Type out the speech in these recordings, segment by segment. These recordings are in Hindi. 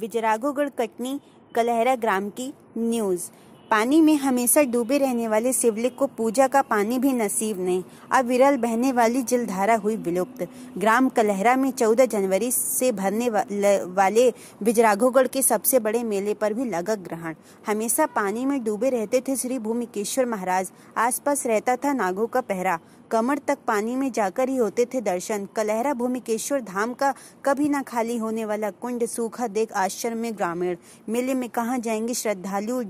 विजराघोगढ़ कटनी कलहरा ग्राम की न्यूज़ पानी में हमेशा डूबे रहने वाले शिवलिंग को पूजा का पानी भी नसीब नहीं अब विरल बहने वाली जलधारा हुई विलुप्त ग्राम कलहरा में 14 जनवरी से भरने वाले बिजराघोगढ़ के सबसे बड़े मेले पर भी लगा ग्रहण हमेशा पानी में डूबे रहते थे श्री भूमिकेश्वर महाराज आसपास रहता था नागो का पहरा कमर तक पानी में जाकर ही होते थे दर्शन कलहरा भूमिकेश्वर धाम का कभी ना खाली होने वाला कुंड सूखा देख आश्रम में ग्रामीण मेले में कहा जाएंगे श्रद्धालु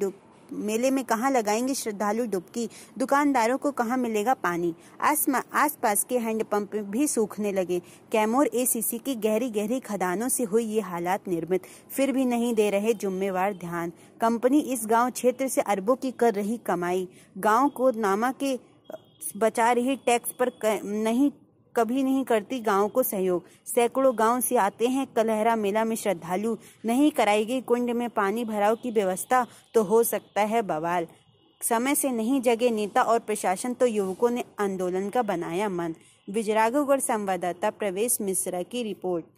मेले में कहाँ लगाएंगे श्रद्धालु डुबकी दुकानदारों को कहाँ मिलेगा पानी आस पास के हैंडपंप भी सूखने लगे कैमोर एसीसी की गहरी गहरी खदानों से हुई ये हालात निर्मित फिर भी नहीं दे रहे जुम्मेवार ध्यान कंपनी इस गांव क्षेत्र से अरबों की कर रही कमाई गांव को नामा के बचा रही टैक्स पर नहीं कभी नहीं करती गांव को सहयोग सैकड़ों गांव से आते हैं कलहरा मेला में श्रद्धालु नहीं कराई गई कुंड में पानी भराव की व्यवस्था तो हो सकता है बवाल समय से नहीं जगे नेता और प्रशासन तो युवकों ने आंदोलन का बनाया मन विजराघवगढ़ संवाददाता प्रवेश मिश्रा की रिपोर्ट